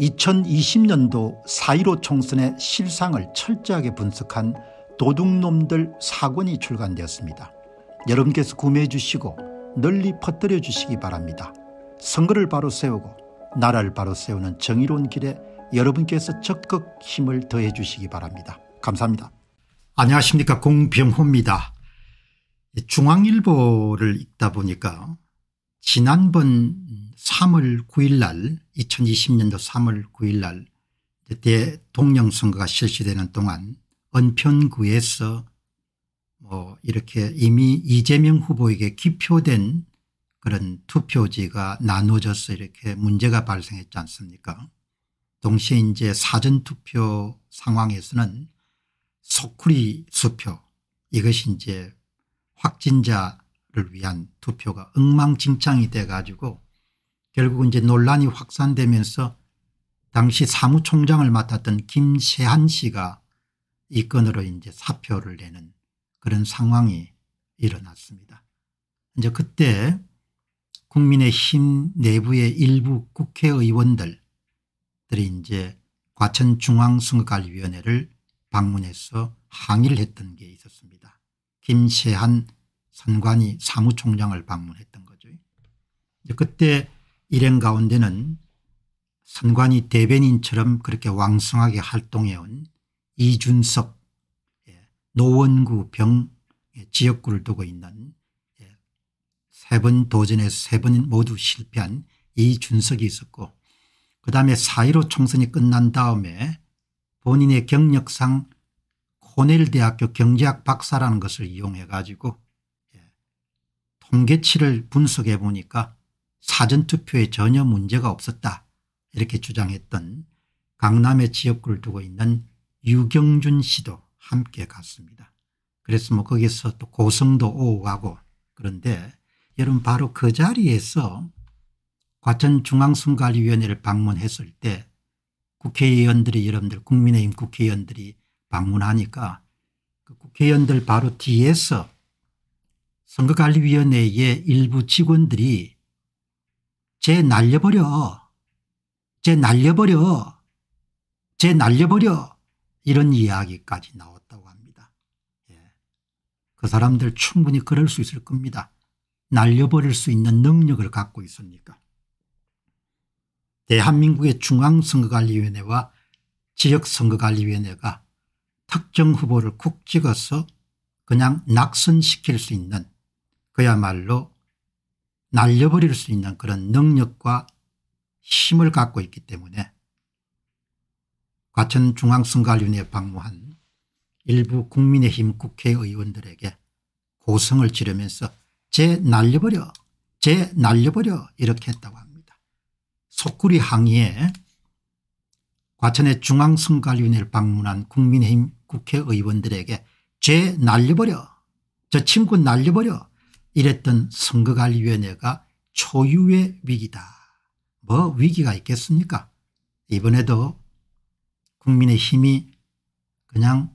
2020년도 4.15 총선의 실상을 철저하게 분석한 도둑놈들 사권이 출간되었습니다. 여러분께서 구매해 주시고 널리 퍼뜨려 주시기 바랍니다. 선거를 바로 세우고 나라를 바로 세우는 정의로운 길에 여러분께서 적극 힘을 더해 주시기 바랍니다. 감사합니다. 안녕하십니까 공병호입니다. 중앙일보를 읽다 보니까 지난번 3월 9일 날 2020년도 3월 9일 날 대통령 선거가 실시되는 동안 은평구에서 뭐 이렇게 이미 이재명 후보에게 기표된 그런 투표지가 나눠져서 이렇게 문제가 발생했지 않습니까 동시에 이제 사전투표 상황에서는 소쿠리 수표 이것이 이제 확진자 를 위한 투표가 엉망진창이 돼가지고 결국은 이제 논란이 확산되면서 당시 사무총장을 맡았던 김세한 씨가 이 건으로 이제 사표를 내는 그런 상황이 일어났습니다. 이제 그때 국민의힘 내부의 일부 국회의원들들이 이제 과천중앙선거관리위원회를 방문해서 항의를 했던 게 있었습니다. 김세한 산관이 사무총장을 방문했던 거죠. 그때 일행 가운데는 산관이 대변인처럼 그렇게 왕성하게 활동해온 이준석 예, 노원구 병 예, 지역구를 두고 있는 예, 세번 도전에서 세 번 모두 실패한 이준석이 있었고 그 다음에 4.15 총선이 끝난 다음에 본인의 경력상 코넬 대학교 경제학 박사라는 것을 이용해 가지고 통계치를 분석해 보니까 사전투표에 전혀 문제가 없었다 이렇게 주장했던 강남의 지역구를 두고 있는 유경준 씨도 함께 갔습니다. 그래서 뭐 거기서 또 고성도 오가고 그런데 여러분 바로 그 자리에서 과천중앙선관위원회를 방문했을 때 국회의원들이 여러분들 국민의힘 국회의원들이 방문하니까 그 국회의원들 바로 뒤에서 선거관리위원회의 일부 직원들이 쟤 날려버려 쟤 날려버려 쟤 날려버려 이런 이야기까지 나왔다고 합니다. 예. 그 사람들 충분히 그럴 수 있을 겁니다. 날려버릴 수 있는 능력을 갖고 있습니까 대한민국의 중앙선거관리위원회와 지역선거관리위원회가 특정 후보를 쿡 찍어서 그냥 낙선시킬 수 있는 그야말로 날려버릴 수 있는 그런 능력과 힘을 갖고 있기 때문에 과천중앙선관위원회 방문한 일부 국민의힘 국회의원들에게 고성을 지르면서 제 날려버려 제 날려버려 이렇게 했다고 합니다. 속구리 항의에 과천의 중앙선관위원회를 방문한 국민의힘 국회의원들에게 죄 날려버려 저 친구 날려버려 이랬던 선거관리위원회가 초유의 위기다. 뭐 위기가 있겠습니까? 이번에도 국민의 힘이 그냥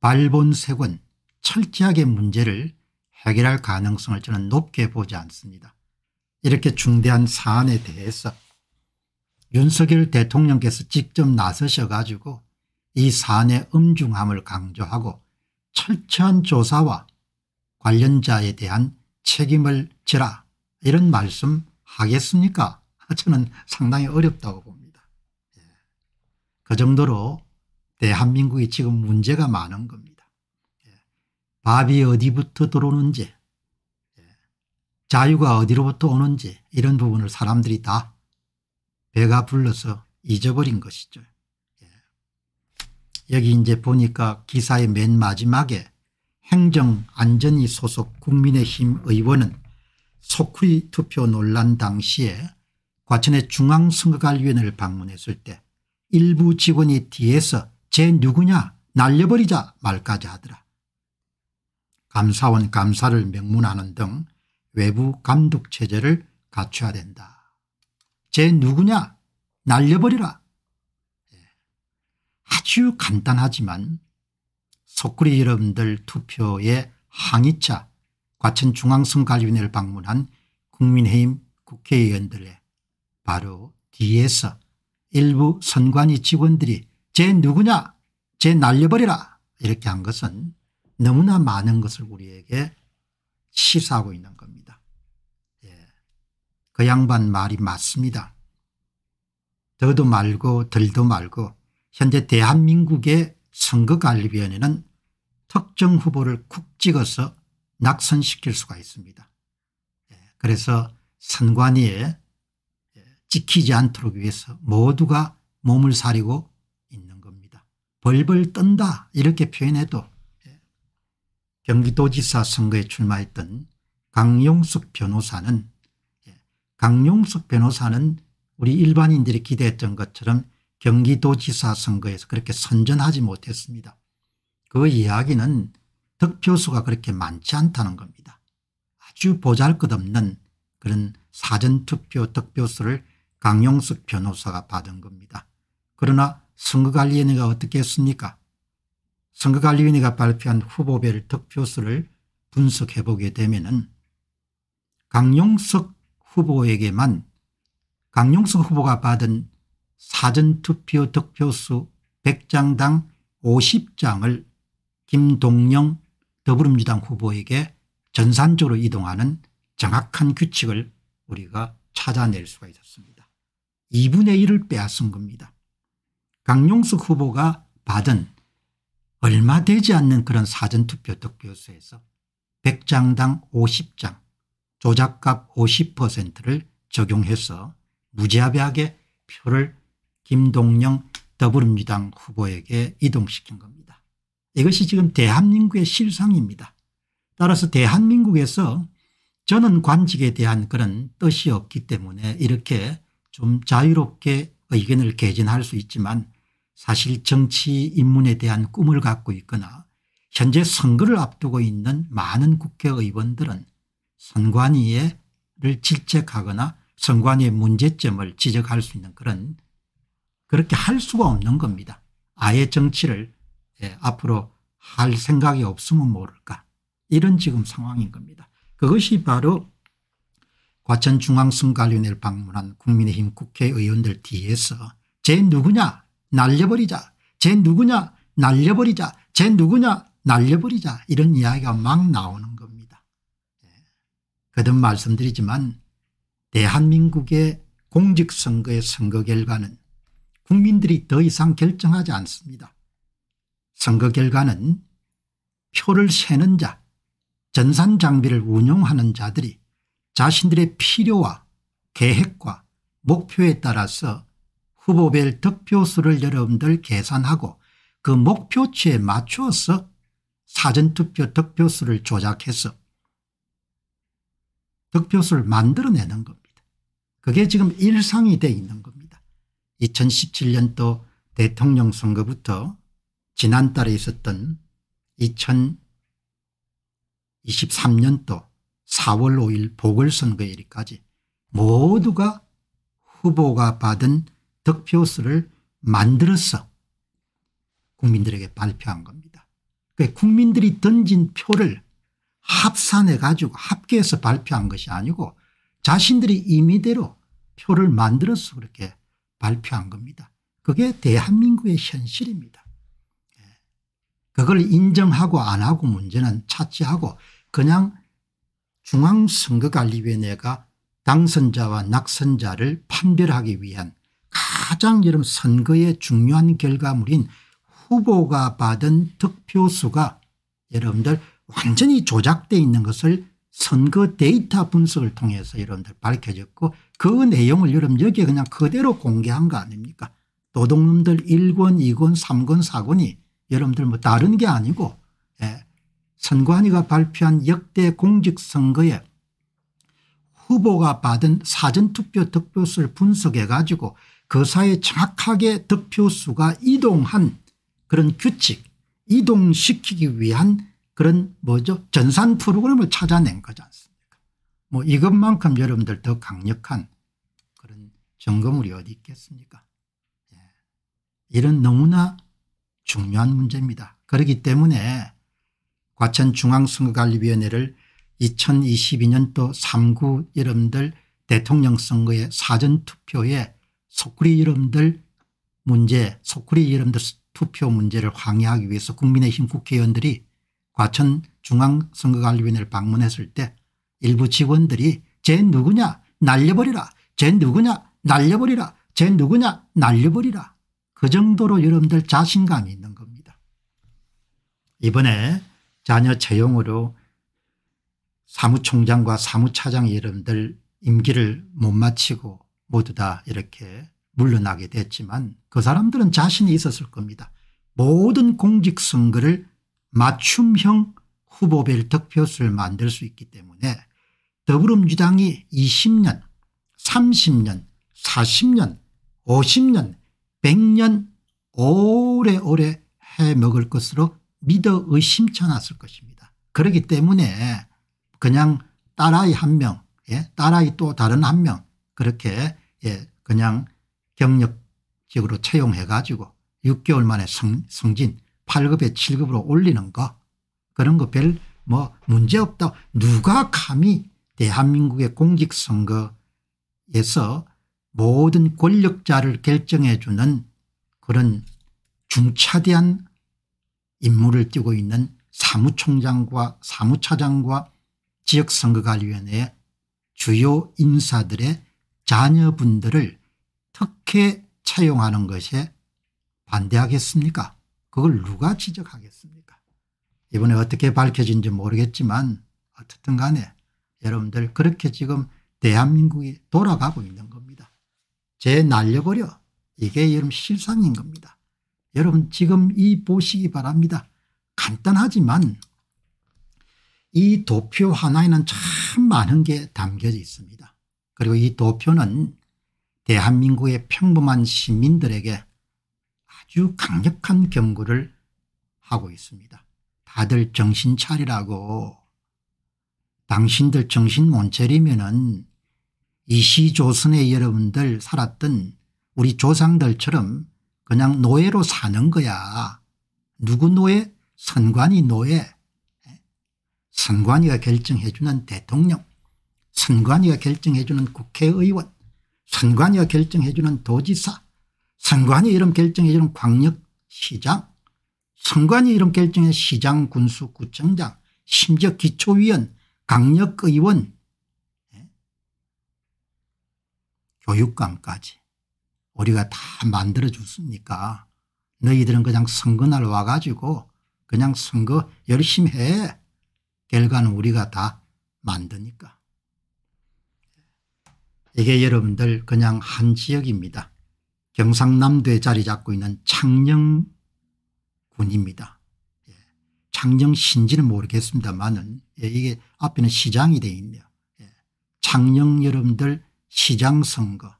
발본색원 철저하게 문제를 해결할 가능성을 저는 높게 보지 않습니다. 이렇게 중대한 사안에 대해서 윤석열 대통령께서 직접 나서셔 가지고 이 사안의 엄중함을 강조하고 철저한 조사와 관련자에 대한 책임을 지라 이런 말씀 하겠습니까 저는 상당히 어렵다고 봅니다. 예. 그 정도로 대한민국이 지금 문제가 많은 겁니다. 예. 밥이 어디부터 들어오는지 예. 자유가 어디로부터 오는지 이런 부분을 사람들이 다 배가 불러서 잊어버린 것이죠. 여기 이제 보니까 기사의 맨 마지막에 행정안전위 소속 국민의힘 의원은 소쿠리 투표 논란 당시에 과천의 중앙선거관리위원회를 방문했을 때 일부 직원이 뒤에서 쟤 누구냐 날려버리자 말까지 하더라. 감사원 감사를 명문하는 등 외부 감독 체제를 갖춰야 된다. 쟤 누구냐 날려버리라. 예. 아주 간단하지만 속구리 여러분들 투표에 항의차 과천중앙선관리위원회를 방문한 국민의힘 국회의원들의 바로 뒤에서 일부 선관위 직원들이 쟤 누구냐 쟤 날려버리라 이렇게 한 것은 너무나 많은 것을 우리에게 시사하고 있는 겁니다. 예. 그 양반 말이 맞습니다. 더도 말고 덜도 말고 현재 대한민국의 선거관리위원회는 특정 후보를 쿡 찍어서 낙선시킬 수가 있습니다. 예, 그래서 선관위에 지키지 예, 않도록 위해서 모두가 몸을 사리고 있는 겁니다. 벌벌 떤다 이렇게 표현해도 예. 경기도지사 선거에 출마했던 강용숙 변호사는 강용숙 변호사는 우리 일반인들이 기대했던 것처럼 경기도지사 선거에서 그렇게 선전하지 못했습니다. 그 이야기는 득표수가 그렇게 많지 않다는 겁니다. 아주 보잘것없는 그런 사전투표 득표수를 강용석 변호사가 받은 겁니다. 그러나 선거관리위원회가 어떻게 했습니까 선거관리위원회가 발표한 후보별 득표수를 분석해 보게 되면 은 강용석 후보에게만 강용석 후보가 받은 사전투표 득표수 100장당 50장을 김동영 더불어민주당 후보에게 전산적으로 이동하는 정확한 규칙을 우리가 찾아낼 수가 있었습니다. 2분의 1을 빼앗은 겁니다. 강용숙 후보가 받은 얼마 되지 않는 그런 사전투표 득표수에서 100장당 50장 조작값 50%를 적용해서 무자비하게 표를 김동영 더불어민주당 후보에게 이동시킨 겁니다. 이것이 지금 대한민국의 실상입니다. 따라서 대한민국에서 저는 관직에 대한 그런 뜻이 없기 때문에 이렇게 좀 자유롭게 의견을 개진할 수 있지만 사실 정치 입문에 대한 꿈을 갖고 있거나 현재 선거를 앞두고 있는 많은 국회의원들은 선관위를 질책하거나 선관위의 문제점을 지적할 수 있는 그런 그렇게 할 수가 없는 겁니다. 아예 정치를 예, 앞으로 할 생각이 없으면 모를까 이런 지금 상황인 겁니다. 그것이 바로 과천중앙선 관련을 방문한 국민의힘 국회의원들 뒤에서 쟤 누구냐 날려버리자 쟤 누구냐 날려버리자 쟤 누구냐 날려버리자 이런 이야기가 막 나오는 겁니다. 예. 거듭 말씀드리지만 대한민국의 공직선거의 선거 결과는 국민들이 더 이상 결정하지 않습니다. 선거 결과는 표를 세는 자 전산장비를 운용하는 자들이 자신들의 필요와 계획과 목표에 따라서 후보별 득표수를 여러분들 계산하고 그 목표치에 맞추어서 사전투표 득표수를 조작해서 득표수를 만들어내는 겁니다. 그게 지금 일상이 돼 있는 겁니다. 2017년도 대통령 선거부터 지난달에 있었던 2023년도 4월 5일 보궐선거일까지 모두가 후보가 받은 득표수를 만들어서 국민들에게 발표한 겁니다. 그러니까 국민들이 던진 표를 합산해 가지고 합계해서 발표한 것이 아니고 자신들이 임의대로 표를 만들어서 그렇게 발표한 겁니다. 그게 대한민국의 현실입니다. 그걸 인정하고 안 하고 문제는 차치하고 그냥 중앙선거관리위원회가 당선자와 낙선자를 판별하기 위한 가장 여러분 선거의 중요한 결과물인 후보가 받은 득표수가 여러분들 완전히 조작되어 있는 것을 선거 데이터 분석을 통해서 여러분들 밝혀졌고 그 내용을 여러분 여기에 그냥 그대로 공개한 거 아닙니까 노동놈들 1권 2권 3권 4권이 여러분들 뭐 다른 게 아니고 예, 선관위가 발표한 역대 공직선거에 후보가 받은 사전투표 득표수를 분석해 가지고 그 사이에 정확하게 득표수가 이동한 그런 규칙 이동시키기 위한 그런 뭐죠 전산 프로그램을 찾아낸 거지 않습니까 뭐 이것만큼 여러분들 더 강력한 그런 점검물이 어디 있겠습니까 예. 이런 너무나 중요한 문제입니다. 그렇기 때문에 과천중앙선거관리위원회를 2022년도 3구 여러들 대통령 선거의 사전투표에 소쿠리 여러들 문제 소쿠리 여러들 투표 문제를 항의하기 위해서 국민의힘 국회의원들이 과천중앙선거관리위원회를 방문했을 때 일부 직원들이 쟤 누구냐 날려버리라 쟤 누구냐 날려버리라 쟤 누구냐 날려버리라 그 정도로 여러분들 자신감이 있는 겁니다. 이번에 자녀 채용으로 사무총장과 사무차장 여러분들 임기를 못 마치고 모두 다 이렇게 물러나게 됐지만 그 사람들은 자신이 있었을 겁니다. 모든 공직선거를 맞춤형 후보별 득표수를 만들 수 있기 때문에 더불어민주당이 20년 30년 40년 50년 100년 오래오래 해 먹을 것으로 믿어 의심쳐 놨을 것입니다. 그렇기 때문에 그냥 딸아이 한 명, 예? 딸아이 또 다른 한 명, 그렇게 예? 그냥 경력직으로 채용해 가지고 6개월 만에 성, 성진 8급에 7급으로 올리는 거 그런 거 별 뭐 문제 없다. 누가 감히 대한민국의 공직선거에서 모든 권력자를 결정해 주는 그런 중차대한 임무를 띄고 있는 사무총장과 사무차장과 지역선거관리위원회 의 주요 인사들의 자녀분들을 특혜 차용하는 것에 반대하겠습니까 그걸 누가 지적하겠습니까 이번에 어떻게 밝혀진지 모르겠지만 어쨌든 간에 여러분들 그렇게 지금 대한민국이 돌아가고 있는 재 날려버려. 이게 여러분 실상인 겁니다. 여러분 지금 이 보시기 바랍니다. 간단하지만 이 도표 하나에는 참 많은 게 담겨져 있습니다. 그리고 이 도표는 대한민국의 평범한 시민들에게 아주 강력한 경고를 하고 있습니다. 다들 정신 차리라고 당신들 정신 못 차리면 이시조선의 여러분들 살았던 우리 조상들처럼 그냥 노예로 사는 거야. 누구 노예? 선관위 노예. 선관위가 결정해주는 대통령, 선관위가 결정해주는 국회의원, 선관위가 결정해주는 도지사, 선관위 이름 결정해주는 광역시장, 선관위 이름 결정해 시장, 군수, 구청장, 심지어 기초위원, 강력의원, 교육감까지 우리가 다 만들어 줬으니까 너희들은 그냥 선거날 와가지고 그냥 선거 열심히 해. 결과는 우리가 다 만드니까. 이게 여러분들 그냥 한 지역입니다. 경상남도에 자리 잡고 있는 창녕군입니다. 예. 창녕시지는모르겠습니다만 예, 이게 앞에는 시장이 돼 있네요. 예. 창녕 여러분들 시장선거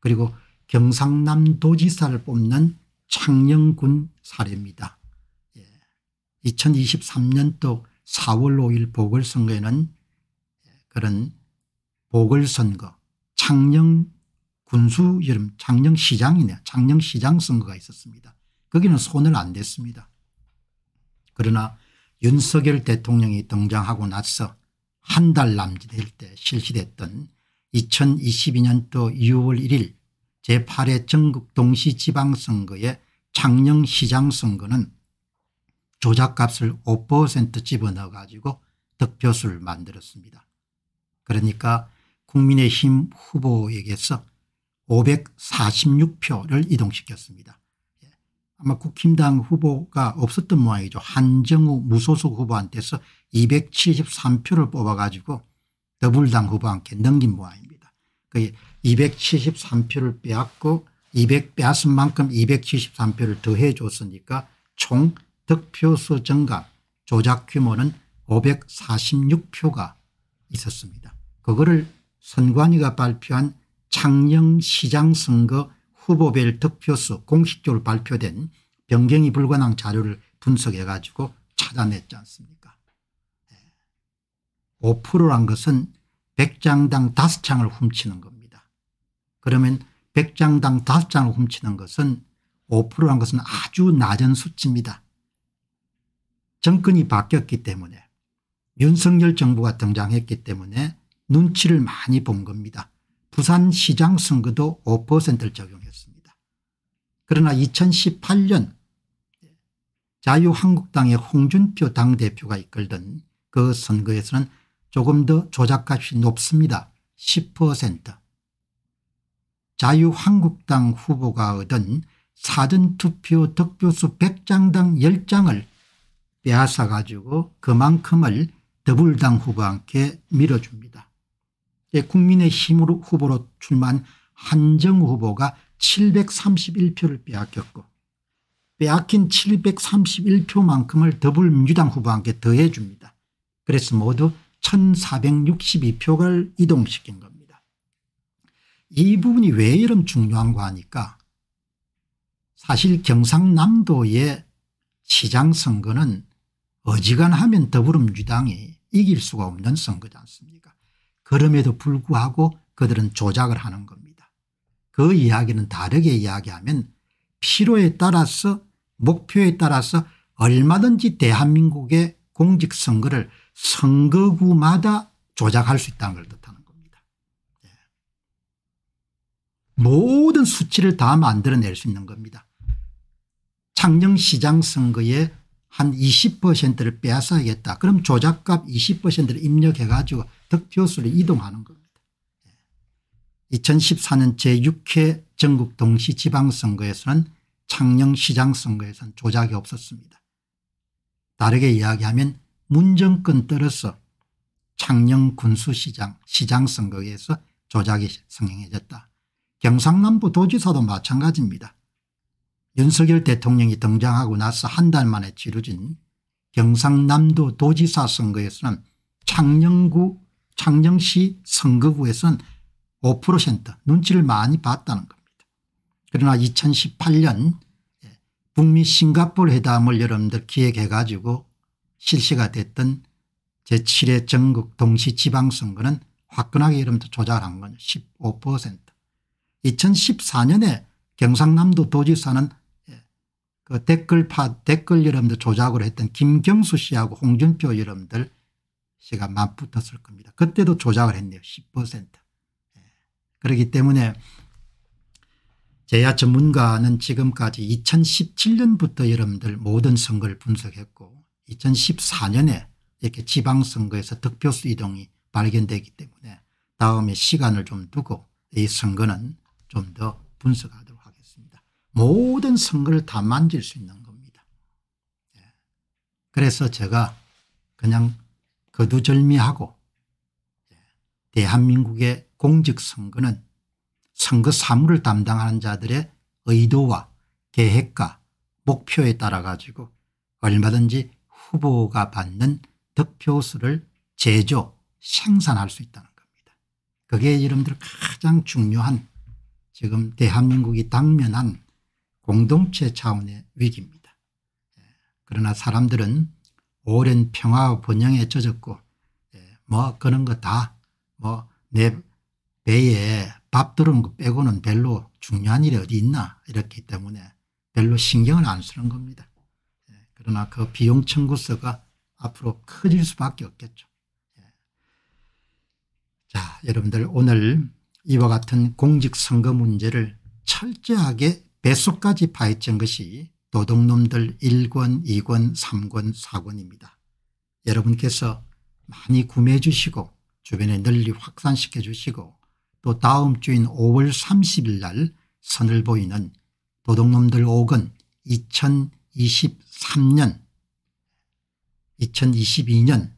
그리고 경상남도지사를 뽑는 창녕군 사례입니다. 2023년도 4월 5일 보궐선거에는 그런 보궐선거 창녕 군수 여름 창녕시장이네 창녕시장 선거가 있었습니다. 거기는 손을 안 댔습니다. 그러나 윤석열 대통령이 등장하고 나서 한 달 남짓 될때 실시됐던 2022년도 6월 1일 제8회 전국 동시지방선거의 창녕시장 선거는 조작값을 5% 집어넣어 가지고 득표수를 만들었습니다. 그러니까 국민의힘 후보에게서 546표를 이동시켰습니다. 예, 아마 국힘당 후보가 없었던 모양이죠. 한정우 무소속 후보한테서 273표를 뽑아가지고 더불당 후보 함께 넘긴 모양입니다. 그 273표를 빼앗고 200 빼앗은 만큼 273표를 더해 줬으니까 총 득표수 증가 조작 규모는 546표가 있었습니다. 그거를 선관위가 발표한 창녕시장 선거 후보별 득표수 공식적으로 발표된 변경이 불가능 자료를 분석해 가지고 찾아냈지 않습니까 5%란 것은 100장당 5장을 훔치는 겁니다. 그러면 100장당 5장을 훔치는 것은 5%란 것은 아주 낮은 수치입니다. 정권이 바뀌었기 때문에 윤석열 정부가 등장했기 때문에 눈치를 많이 본 겁니다. 부산시장 선거도 5%를 적용했습니다. 그러나 2018년 자유한국당의 홍준표 당대표가 이끌던 그 선거에서는 조금 더 조작값이 높습니다. 10% 자유한국당 후보가 얻은 사전투표 득표수 100장당 10장을 빼앗아 가지고 그만큼을 더불당 후보와 함께 밀어줍니다. 예, 국민의힘 후보로 출마한 한정 후보가 731표를 빼앗겼고 빼앗긴 731표만큼을 더불민주당 후보와 함께 더해줍니다. 그래서 모두 1462표를 이동시킨 겁니다. 이 부분이 왜 이런 중요한가 하니까 사실 경상남도의 시장선거는 어지간하면 더불어민주당이 이길 수가 없는 선거지 않습니까 그럼에도 불구하고 그들은 조작을 하는 겁니다. 그 이야기는 다르게 이야기하면 필요에 따라서 목표에 따라서 얼마든지 대한민국의 공직선거를 선거구마다 조작할 수 있다는 걸 뜻하는 겁니다. 네. 모든 수치를 다 만들어낼 수 있는 겁니다. 창녕시장 선거에 한 20%를 빼앗아야겠다. 그럼 조작값 20%를 입력해 가지고 득표수로 이동하는 겁니다. 2014년 예. 제6회 전국 동시지방선거에서는 창녕시장 선거에서는 조작이 없었습니다. 다르게 이야기하면 문정권 떨어서 창녕 군수시장 시장선거에서 조작이 성행해졌다. 경상남부 도지사도 마찬가지입니다. 윤석열 대통령이 등장하고 나서 한 달 만에 치러진 경상남도 도지사 선거에서는 창녕구 창녕시 선거구에서는 5% 눈치를 많이 봤다는 겁니다. 그러나 2018년 북미 싱가폴 회담을 여러분들 기획해 가지고 실시가 됐던 제7회 전국 동시 지방선거는 화끈하게 여러분들 조작한 건15% 2014년에 경상남도 도지사는 예, 그 댓글 파 댓글 여러분들 조작을 했던 김경수 씨하고 홍준표 여러분들 씨가 맞붙었을 겁니다. 그때도 조작을 했네요. 10%. 예. 그렇기 때문에 제야 전문가는 지금까지 2017년부터 여러분들 모든 선거를 분석했고 2014년에 이렇게 지방선거에서 득표수 이동이 발견되기 때문에 다음에 시간을 좀 두고 이 선거는 좀 더 분석하도록 하겠습니다. 모든 선거를 다 만질 수 있는 겁니다. 예. 그래서 제가 그냥 거두절미하고 예, 대한민국의 공직선거는 선거 사무를 담당하는 자들의 의도와 계획과 목표에 따라 가지고 얼마든지 후보가 받는 득표수를 제조 생산할 수 있다는 겁니다. 그게 여러분들 가장 중요한 지금 대한민국이 당면한 공동체 차원의 위기입니다. 예, 그러나 사람들은 오랜 평화 번영에 젖었고 예, 뭐 그런 거다 뭐 내 배에 밥 들은 거 빼고는 별로 중요한 일이 어디 있나 이렇기 때문에 별로 신경을 안 쓰는 겁니다. 예, 그러나 그 비용 청구서가 앞으로 커질 수밖에 없겠죠. 예. 자 여러분들 오늘 이와 같은 공직선거 문제를 철저하게 배속까지 파헤친 것이 도둑놈들 1권 2권 3권 4권입니다. 여러분께서 많이 구매해 주시고 주변에 널리 확산시켜 주시고 또 다음 주인 5월 30일 날 선을 보이는 도둑놈들 5건 2023년 2022년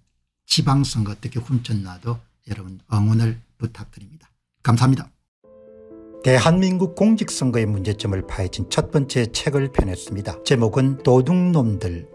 지방선거 어떻게 훔쳤나도 여러분 응원을 부탁드립니다. 감사합니다. 대한민국 공직선거의 문제점을 파헤친 첫 번째 책을 펴냈습니다. 제목은 도둑놈들